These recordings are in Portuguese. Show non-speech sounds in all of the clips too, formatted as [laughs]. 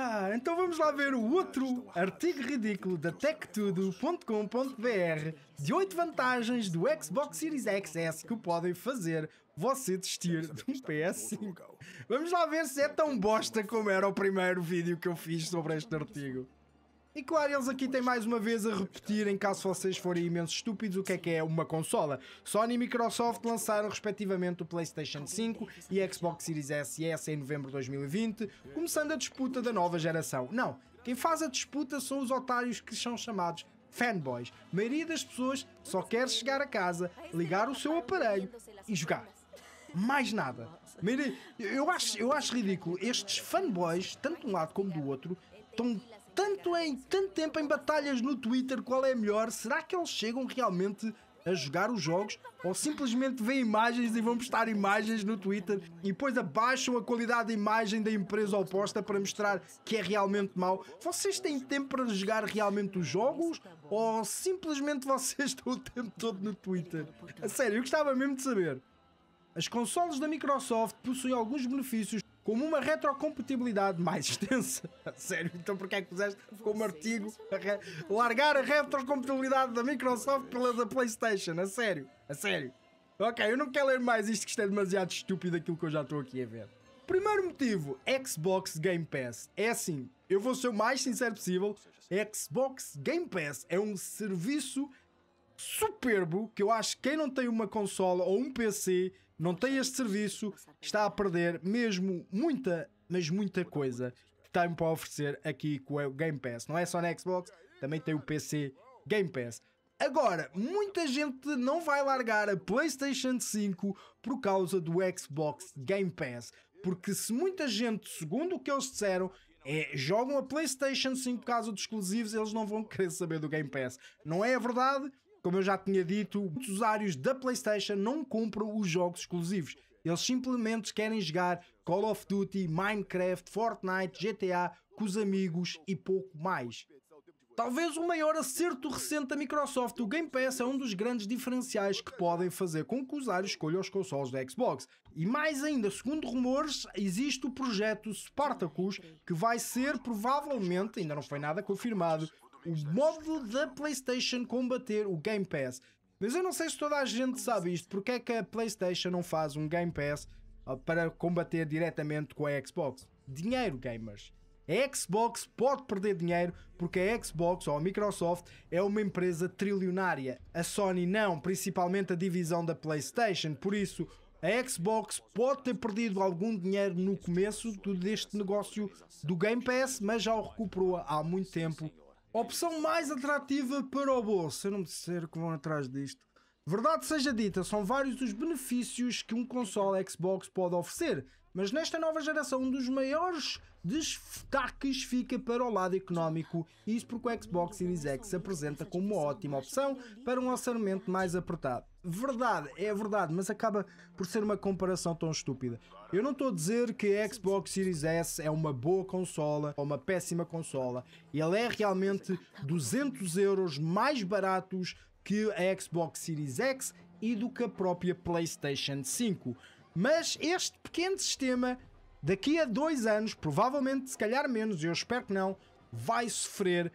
Ah, então vamos lá ver o outro artigo ridículo da techtudo.com.br de 8 vantagens do Xbox Series XS que podem fazer você desistir de um PS5. Vamos lá ver se é tão bosta como era o primeiro vídeo que eu fiz sobre este artigo. E claro, eles aqui têm mais uma vez a repetir, em caso vocês forem imensos estúpidos, o que é que é uma consola. Sony e Microsoft lançaram respectivamente o PlayStation 5 e a Xbox Series S e S em novembro de 2020, começando a disputa da nova geração. Não, quem faz a disputa são os otários que são chamados fanboys. A maioria das pessoas só quer chegar a casa, ligar o seu aparelho e jogar. Mais nada. Eu acho, eu acho ridículo. Estes fanboys, tanto de um lado como do outro, estão tanto em tanto tempo em batalhas no Twitter, qual é a melhor? Será que eles chegam realmente a jogar os jogos ou simplesmente vê imagens e vão postar imagens no Twitter e depois abaixam a qualidade da imagem da empresa oposta para mostrar que é realmente mau. Vocês têm tempo para jogar realmente os jogos ou simplesmente vocês estão o tempo todo no Twitter? A sério, eu gostava mesmo de saber. As consoles da Microsoft possuem alguns benefícios como uma retrocompatibilidade mais [laughs] extensa. Sério, então porquê é que puseste como artigo a re... largar a retrocompatibilidade da Microsoft pela da PlayStation? A sério, a sério. Ok, eu não quero ler mais isto que isto é demasiado estúpido aquilo que eu já estou aqui a ver. Primeiro motivo, Xbox Game Pass. É assim, eu vou ser o mais sincero possível. Xbox Game Pass é um serviço superbo que eu acho que quem não tem uma consola ou um PC não tem este serviço, está a perder mesmo muita, mas muita coisa que tem para oferecer aqui com o Game Pass. Não é só na Xbox, também tem o PC Game Pass. Agora, muita gente não vai largar a PlayStation 5 por causa do Xbox Game Pass. Porque se muita gente, segundo o que eles disseram, é, jogam a PlayStation 5 por causa de exclusivos, eles não vão querer saber do Game Pass. Não é a verdade? Como eu já tinha dito, os usuários da PlayStation não compram os jogos exclusivos. Eles simplesmente querem jogar Call of Duty, Minecraft, Fortnite, GTA com os amigos e pouco mais. Talvez o maior acerto recente da Microsoft, o Game Pass é um dos grandes diferenciais que podem fazer com que o usuário escolha os consoles da Xbox. E mais ainda, segundo rumores, existe o projeto Spartacus, que vai ser provavelmente, ainda não foi nada confirmado, o modo da PlayStation combater o Game Pass. Mas eu não sei se toda a gente sabe isto, porque é que a PlayStation não faz um Game Pass ah, para combater diretamente com a Xbox? Dinheiro, gamers. A Xbox pode perder dinheiro porque a Xbox ou a Microsoft é uma empresa trilionária. A Sony não, principalmente a divisão da PlayStation. Por isso, a Xbox pode ter perdido algum dinheiro no começo deste negócio do Game Pass, mas já o recuperou há muito tempo Opção mais atrativa para o bolso. Eu não me disser que vão atrás disto. Verdade seja dita, são vários os benefícios que um console Xbox pode oferecer, mas nesta nova geração um dos maiores destaques fica para o lado económico, isso porque o Xbox Series X se apresenta como uma ótima opção para um orçamento mais apertado. Verdade, é verdade, mas acaba por ser uma comparação tão estúpida. Eu não estou a dizer que a Xbox Series S é uma boa consola ou uma péssima consola. Ele é realmente 200 euros mais baratos que a Xbox Series X e do que a própria PlayStation 5. Mas este pequeno sistema, daqui a dois anos, provavelmente, se calhar menos, eu espero que não, vai sofrer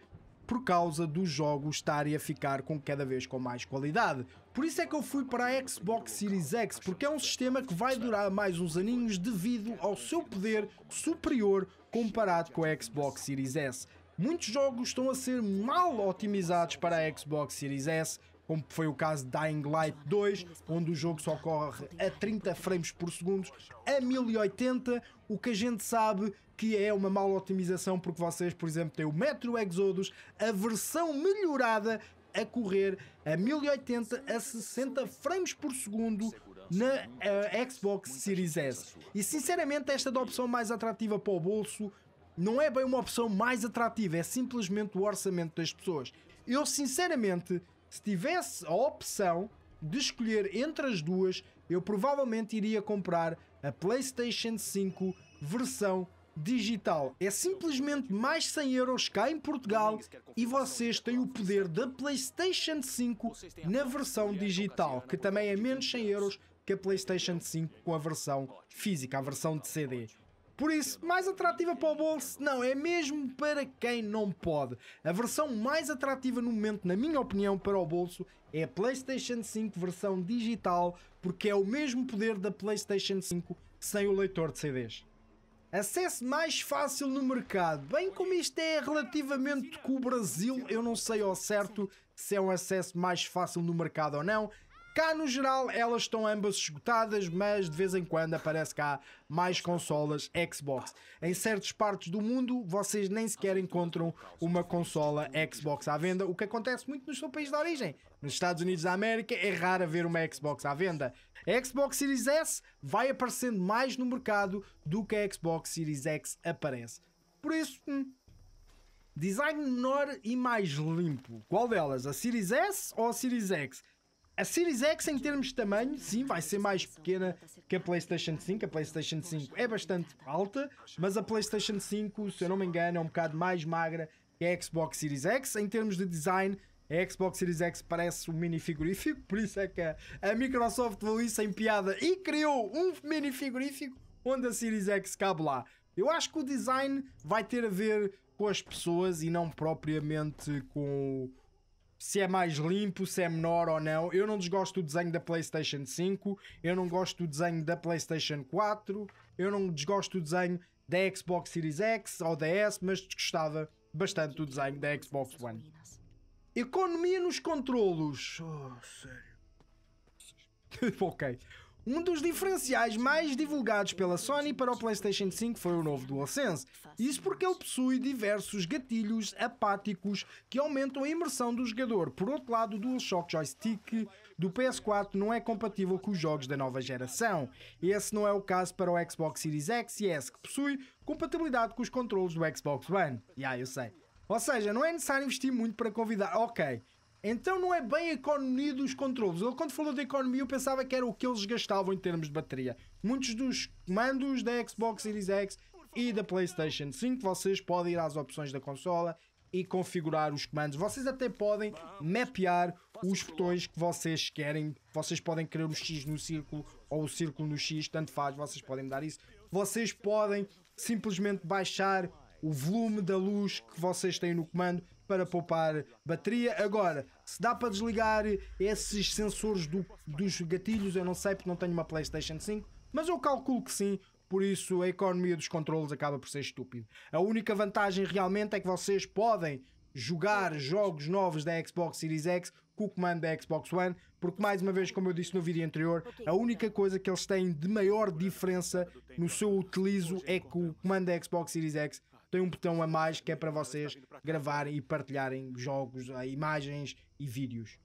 por causa dos jogos estarem a ficar com cada vez com mais qualidade. Por isso é que eu fui para a Xbox Series X, porque é um sistema que vai durar mais uns aninhos devido ao seu poder superior comparado com a Xbox Series S muitos jogos estão a ser mal otimizados para a Xbox Series S, como foi o caso de Dying Light 2, onde o jogo só corre a 30 frames por segundo, a 1080, o que a gente sabe que é uma mal otimização, porque vocês, por exemplo, têm o Metro Exodus, a versão melhorada a correr a 1080 a 60 frames por segundo na eh, Xbox Series S. E sinceramente, esta é da opção mais atrativa para o bolso não é bem uma opção mais atrativa, é simplesmente o orçamento das pessoas. Eu, sinceramente, se tivesse a opção de escolher entre as duas, eu provavelmente iria comprar a PlayStation 5 versão digital. É simplesmente mais 100 euros cá em Portugal e é vocês têm o poder da PlayStation 5 na versão digital, que também é menos 100 euros que a PlayStation 5 com a versão física, a versão de CD. Por isso, mais atrativa para o bolso? Não, é mesmo para quem não pode. A versão mais atrativa no momento, na minha opinião, para o bolso é a PlayStation 5 versão digital, porque é o mesmo poder da PlayStation 5 sem o leitor de CDs. Acesso mais fácil no mercado. Bem como isto é relativamente com o Brasil, eu não sei ao certo se é um acesso mais fácil no mercado ou não, Cá no geral elas estão ambas esgotadas, mas de vez em quando aparece cá mais consolas Xbox. Em certas partes do mundo vocês nem sequer encontram uma consola Xbox à venda, o que acontece muito no seu país de origem. Nos Estados Unidos da América é raro ver uma Xbox à venda. A Xbox Series S vai aparecendo mais no mercado do que a Xbox Series X aparece. Por isso, hum, design menor e mais limpo. Qual delas? A Series S ou a Series X? A Series X, em termos de tamanho, sim, vai ser mais pequena que a PlayStation 5. A PlayStation 5 é bastante alta, mas a PlayStation 5, se eu não me engano, é um bocado mais magra que a Xbox Series X. Em termos de design, a Xbox Series X parece um mini figurífico, por isso é que a Microsoft falou isso em piada e criou um mini figurífico onde a Series X cabe lá. Eu acho que o design vai ter a ver com as pessoas e não propriamente com se é mais limpo, se é menor ou não. Eu não desgosto do desenho da PlayStation 5, eu não gosto do desenho da PlayStation 4, eu não desgosto do desenho da Xbox Series X ou da S, mas desgostava bastante do desenho da Xbox One. Economia nos controlos. Oh, sério. [laughs] ok. Um dos diferenciais mais divulgados pela Sony para o PlayStation 5 foi o novo DualSense. Isso porque ele possui diversos gatilhos apáticos que aumentam a imersão do jogador. Por outro lado, o DualShock Joystick do PS4 não é compatível com os jogos da nova geração. Esse não é o caso para o Xbox Series X e S, que possui compatibilidade com os controles do Xbox One. E yeah, eu sei. Ou seja, não é necessário investir muito para convidar. Ok, então não é bem a economia dos controles. Ele, quando falou de economia, eu pensava que era o que eles gastavam em termos de bateria. Muitos dos comandos da Xbox Series X e da PlayStation 5, vocês podem ir às opções da consola e configurar os comandos. Vocês até podem mapear os botões que vocês querem. Vocês podem querer o X no círculo ou o círculo no X, tanto faz, vocês podem dar isso. Vocês podem simplesmente baixar o volume da luz que vocês têm no comando para poupar bateria. Agora, se dá para desligar esses sensores do, dos gatilhos, eu não sei porque não tenho uma PlayStation 5, mas eu calculo que sim. Por isso, a economia dos controles acaba por ser estúpida. A única vantagem realmente é que vocês podem jogar jogos novos da Xbox Series X com o comando da Xbox One, porque, mais uma vez, como eu disse no vídeo anterior, a única coisa que eles têm de maior diferença no seu utilizo é que o comando da Xbox Series X tem um botão a mais que é para vocês gravarem e partilharem jogos, eh, imagens e vídeos.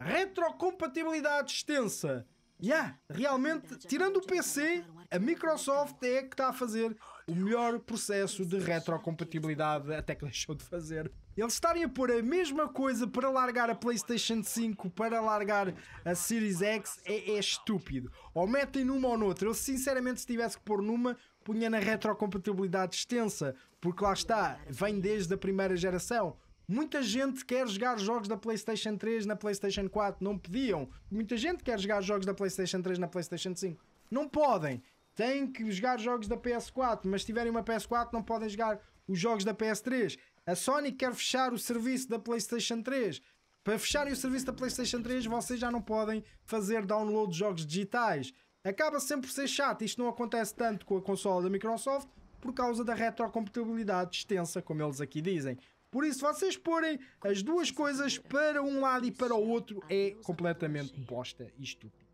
Retrocompatibilidade extensa. Yeah, realmente, tirando o PC, a Microsoft é que está a fazer o melhor processo de retrocompatibilidade, até que deixou de fazer. Eles estarem a pôr a mesma coisa para largar a PlayStation 5, para largar a Series X, é, é estúpido. Ou metem numa ou noutra. Eu, sinceramente, se tivesse que pôr numa, punha na retrocompatibilidade extensa, porque lá está, vem desde a primeira geração. Muita gente quer jogar jogos da PlayStation 3 na PlayStation 4, não podiam. Muita gente quer jogar jogos da PlayStation 3 na PlayStation 5, não podem. Têm que jogar jogos da PS4, mas se tiverem uma PS4 não podem jogar os jogos da PS3. A Sony quer fechar o serviço da PlayStation 3. Para fecharem o serviço da PlayStation 3, vocês já não podem fazer download de jogos digitais. Acaba sempre por ser chato, isto não acontece tanto com a consola da Microsoft por causa da retrocompatibilidade extensa, como eles aqui dizem. Por isso, vocês porem as duas coisas para um lado e para o outro é completamente bosta e estúpido.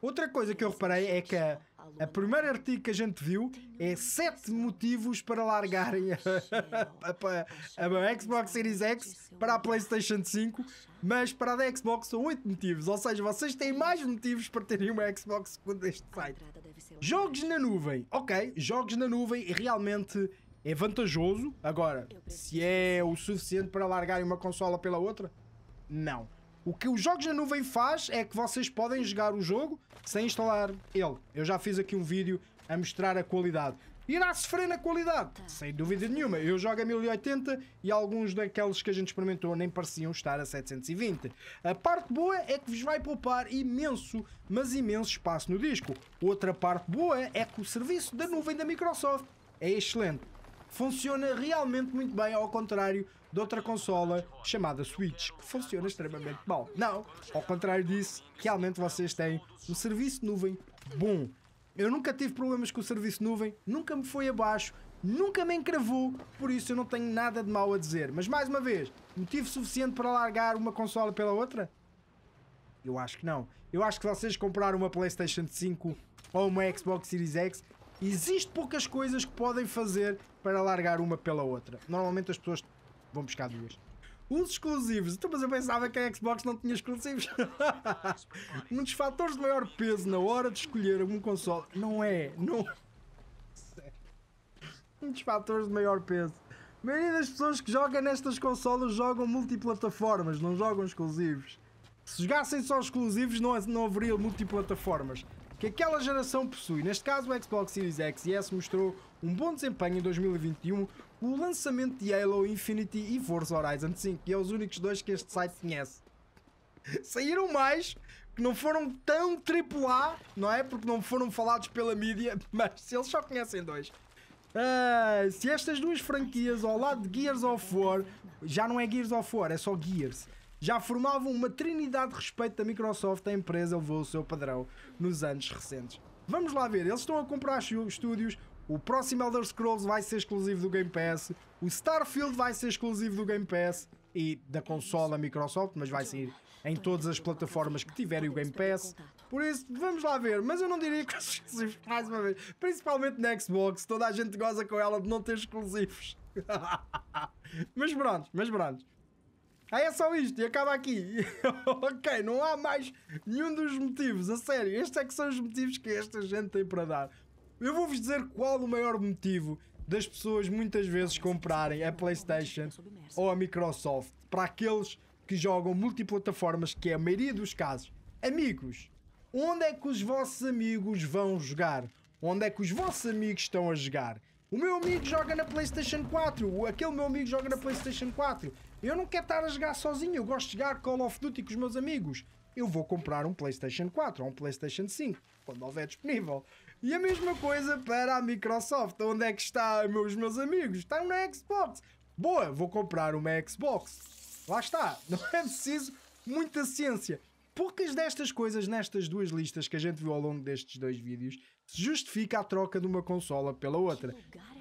Outra coisa que eu reparei é que a a primeira artigo que a gente viu é 7 motivos para largarem a, [laughs] a, a, Xbox Series X para a PlayStation 5, mas para a da Xbox são 8 motivos. Ou seja, vocês têm mais motivos para terem uma Xbox quando este site. Jogos na nuvem. Ok, jogos na nuvem realmente é vantajoso. Agora, se é o suficiente para largarem uma consola pela outra, não. O que os jogos na nuvem faz é que vocês podem jogar o jogo sem instalar ele. Eu já fiz aqui um vídeo a mostrar a qualidade. Irá sofrer na qualidade, tá. sem dúvida nenhuma. Eu jogo a 1080 e alguns daqueles que a gente experimentou nem pareciam estar a 720. A parte boa é que vos vai poupar imenso, mas imenso espaço no disco. Outra parte boa é que o serviço da nuvem da Microsoft é excelente funciona realmente muito bem, ao contrário de outra consola chamada Switch, que funciona extremamente mal. Não, ao contrário disso, realmente vocês têm um serviço nuvem bom. Eu nunca tive problemas com o serviço nuvem, nunca me foi abaixo, nunca me encravou, por isso eu não tenho nada de mal a dizer. Mas mais uma vez, motivo suficiente para largar uma consola pela outra? Eu acho que não. Eu acho que vocês compraram uma PlayStation 5 ou uma Xbox Series X, existe poucas coisas que podem fazer para largar uma pela outra. Normalmente as pessoas vão buscar duas. Os exclusivos. Então, mas eu pensava que a Xbox não tinha exclusivos. um [laughs] dos fatores de maior peso na hora de escolher algum console. Não é. Não. É. Um dos fatores de maior peso. A maioria das pessoas que jogam nestas consolas jogam multiplataformas, não jogam exclusivos. Se jogassem só exclusivos, não, não haveria multiplataformas que aquela geração possui. Neste caso, o Xbox Series X e S mostrou um bom desempenho em 2021 com o lançamento de Halo Infinity e Forza Horizon 5, que é os únicos dois que este site conhece. [laughs] Saíram mais, que não foram tão AAA, não é? Porque não foram falados pela mídia, [laughs] mas se eles só conhecem dois. Uh, se estas duas franquias ao lado de Gears of War, já não é Gears of War, é só Gears já formavam uma trinidade de respeito da Microsoft, a empresa levou o seu padrão nos anos recentes. Vamos lá ver, eles estão a comprar estúdios, o próximo Elder Scrolls vai ser exclusivo do Game Pass, o Starfield vai ser exclusivo do Game Pass e da consola Microsoft, mas vai sair em todas as plataformas que tiverem o Game Pass. Por isso, vamos lá ver, mas eu não diria que os exclusivos, mais uma vez, principalmente na Xbox, toda a gente goza com ela de não ter exclusivos. [laughs] mas pronto, mas pronto. Aí é só isto, e acaba aqui. [laughs] ok, não há mais nenhum dos motivos, a sério. Estes é que são os motivos que esta gente tem para dar. Eu vou-vos dizer qual o maior motivo das pessoas muitas vezes comprarem a PlayStation ou a Microsoft para aqueles que jogam multiplataformas, que é a maioria dos casos. Amigos, onde é que os vossos amigos vão jogar? Onde é que os vossos amigos estão a jogar? O meu amigo joga na PlayStation 4. Aquele meu amigo joga na PlayStation 4. Eu não quero estar a jogar sozinho. Eu gosto de jogar Call of Duty com os meus amigos. Eu vou comprar um PlayStation 4 ou um PlayStation 5 quando houver disponível. E a mesma coisa para a Microsoft. Onde é que está os meus amigos? Estão na Xbox. Boa, vou comprar uma Xbox. Lá está. [laughs] Não é preciso muita ciência poucas destas coisas nestas duas listas que a gente viu ao longo destes dois vídeos justifica a troca de uma consola pela outra.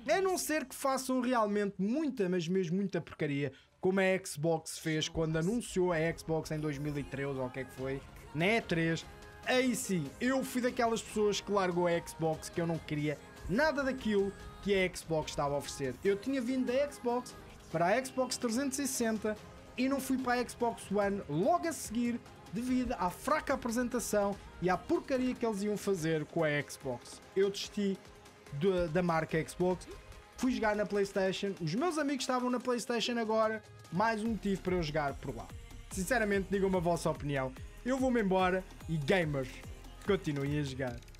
É a não ser que façam realmente muita, mas mesmo muita porcaria, como a Xbox fez quando anunciou a Xbox em 2013 ou o que é que foi, na E3. Aí sim, eu fui daquelas pessoas que largou a Xbox que eu não queria nada daquilo que a Xbox estava a oferecer. Eu tinha vindo da Xbox para a Xbox 360 e não fui para a Xbox One logo a seguir devido à fraca apresentação e à porcaria que eles iam fazer com a Xbox. Eu desisti de, da marca Xbox, fui jogar na PlayStation, os meus amigos estavam na PlayStation agora, mais um motivo para eu jogar por lá. Sinceramente, digam-me a vossa opinião. Eu vou-me embora e gamers, continuem a jogar.